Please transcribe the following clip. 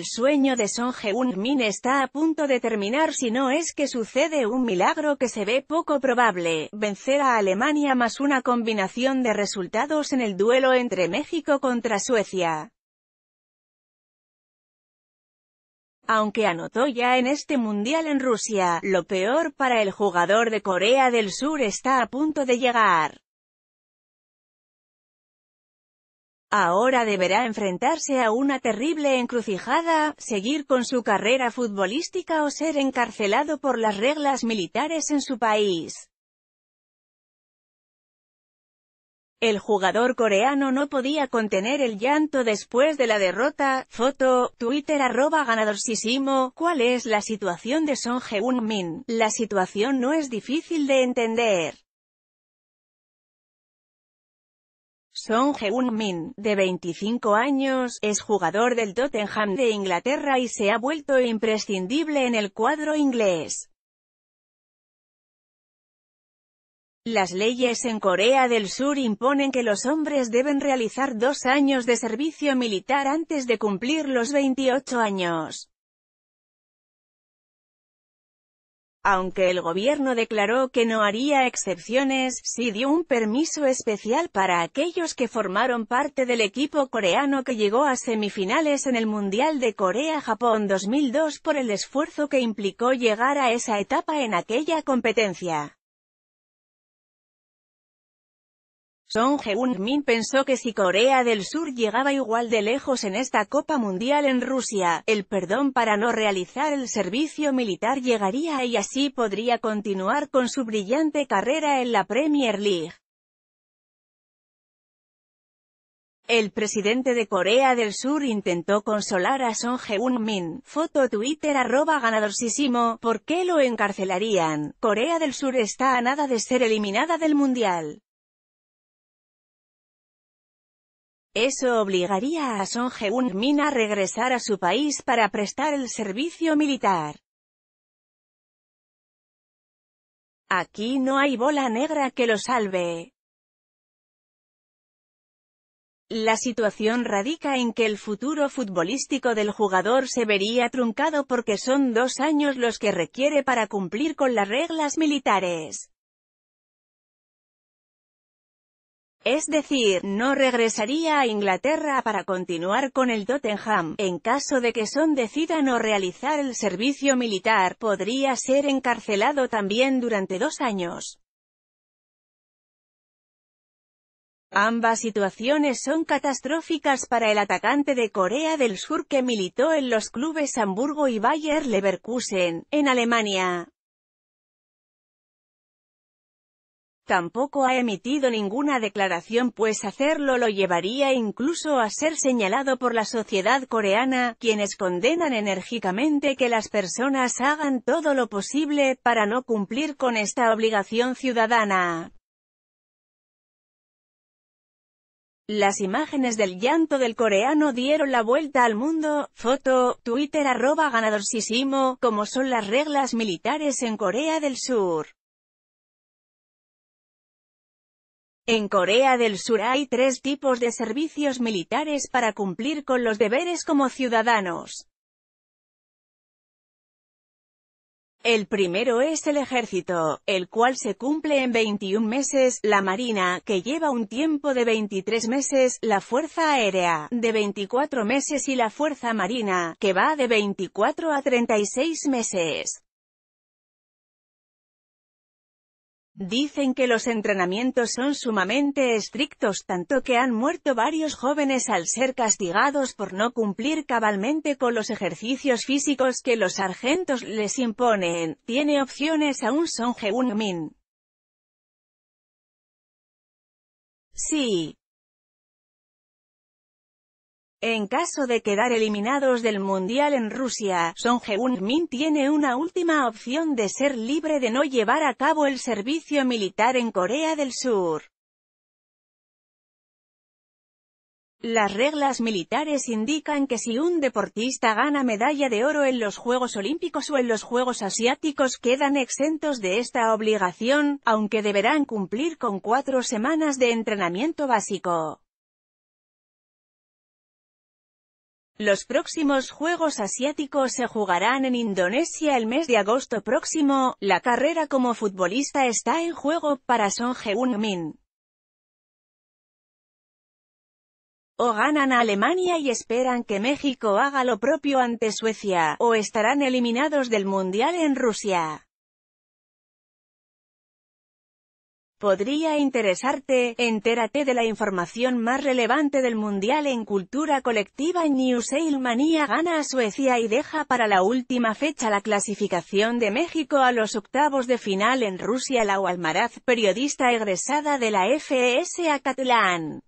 El sueño de Son Heung-min está a punto de terminar si no es que sucede un milagro que se ve poco probable, vencer a Alemania más una combinación de resultados en el duelo entre México contra Suecia. aunque anotó ya en este Mundial en Rusia, lo peor para el jugador de Corea del Sur está a punto de llegar. Ahora deberá enfrentarse a una terrible encrucijada, seguir con su carrera futbolística o ser encarcelado por las reglas militares en su país. El jugador coreano no podía contener el llanto después de la derrota. Foto, Twitter arroba ¿Cuál es la situación de Son Heung-min? La situación no es difícil de entender. Song Heung-min, de 25 años, es jugador del Tottenham de Inglaterra y se ha vuelto imprescindible en el cuadro inglés. Las leyes en Corea del Sur imponen que los hombres deben realizar dos años de servicio militar antes de cumplir los 28 años. Aunque el gobierno declaró que no haría excepciones, sí dio un permiso especial para aquellos que formaron parte del equipo coreano que llegó a semifinales en el Mundial de Corea-Japón 2002 por el esfuerzo que implicó llegar a esa etapa en aquella competencia. Song Heung-min pensó que si Corea del Sur llegaba igual de lejos en esta Copa Mundial en Rusia, el perdón para no realizar el servicio militar llegaría y así podría continuar con su brillante carrera en la Premier League. El presidente de Corea del Sur intentó consolar a Son Heung-min, foto Twitter arroba ¿por qué lo encarcelarían? Corea del Sur está a nada de ser eliminada del Mundial. Eso obligaría a Son Heung-min a regresar a su país para prestar el servicio militar. Aquí no hay bola negra que lo salve. La situación radica en que el futuro futbolístico del jugador se vería truncado porque son dos años los que requiere para cumplir con las reglas militares. Es decir, no regresaría a Inglaterra para continuar con el Tottenham. En caso de que Son decida no realizar el servicio militar, podría ser encarcelado también durante dos años. Ambas situaciones son catastróficas para el atacante de Corea del Sur que militó en los clubes Hamburgo y Bayer Leverkusen, en Alemania. tampoco ha emitido ninguna declaración pues hacerlo lo llevaría incluso a ser señalado por la sociedad coreana, quienes condenan enérgicamente que las personas hagan todo lo posible para no cumplir con esta obligación ciudadana. Las imágenes del llanto del coreano dieron la vuelta al mundo, foto, Twitter arroba ganadorsísimo, como son las reglas militares en Corea del Sur. En Corea del Sur hay tres tipos de servicios militares para cumplir con los deberes como ciudadanos. El primero es el ejército, el cual se cumple en 21 meses, la marina, que lleva un tiempo de 23 meses, la fuerza aérea, de 24 meses y la fuerza marina, que va de 24 a 36 meses. Dicen que los entrenamientos son sumamente estrictos tanto que han muerto varios jóvenes al ser castigados por no cumplir cabalmente con los ejercicios físicos que los sargentos les imponen. Tiene opciones aún Son Heung-min. Sí, en caso de quedar eliminados del Mundial en Rusia, Son Heung-min tiene una última opción de ser libre de no llevar a cabo el servicio militar en Corea del Sur. Las reglas militares indican que si un deportista gana medalla de oro en los Juegos Olímpicos o en los Juegos Asiáticos quedan exentos de esta obligación, aunque deberán cumplir con cuatro semanas de entrenamiento básico. Los próximos Juegos Asiáticos se jugarán en Indonesia el mes de agosto próximo, la carrera como futbolista está en juego para Son Heung-min. O ganan a Alemania y esperan que México haga lo propio ante Suecia, o estarán eliminados del Mundial en Rusia. podría interesarte, entérate de la información más relevante del Mundial en cultura colectiva en Manía gana a Suecia y deja para la última fecha la clasificación de México a los octavos de final en Rusia la Almaraz, periodista egresada de la FES Acatlán.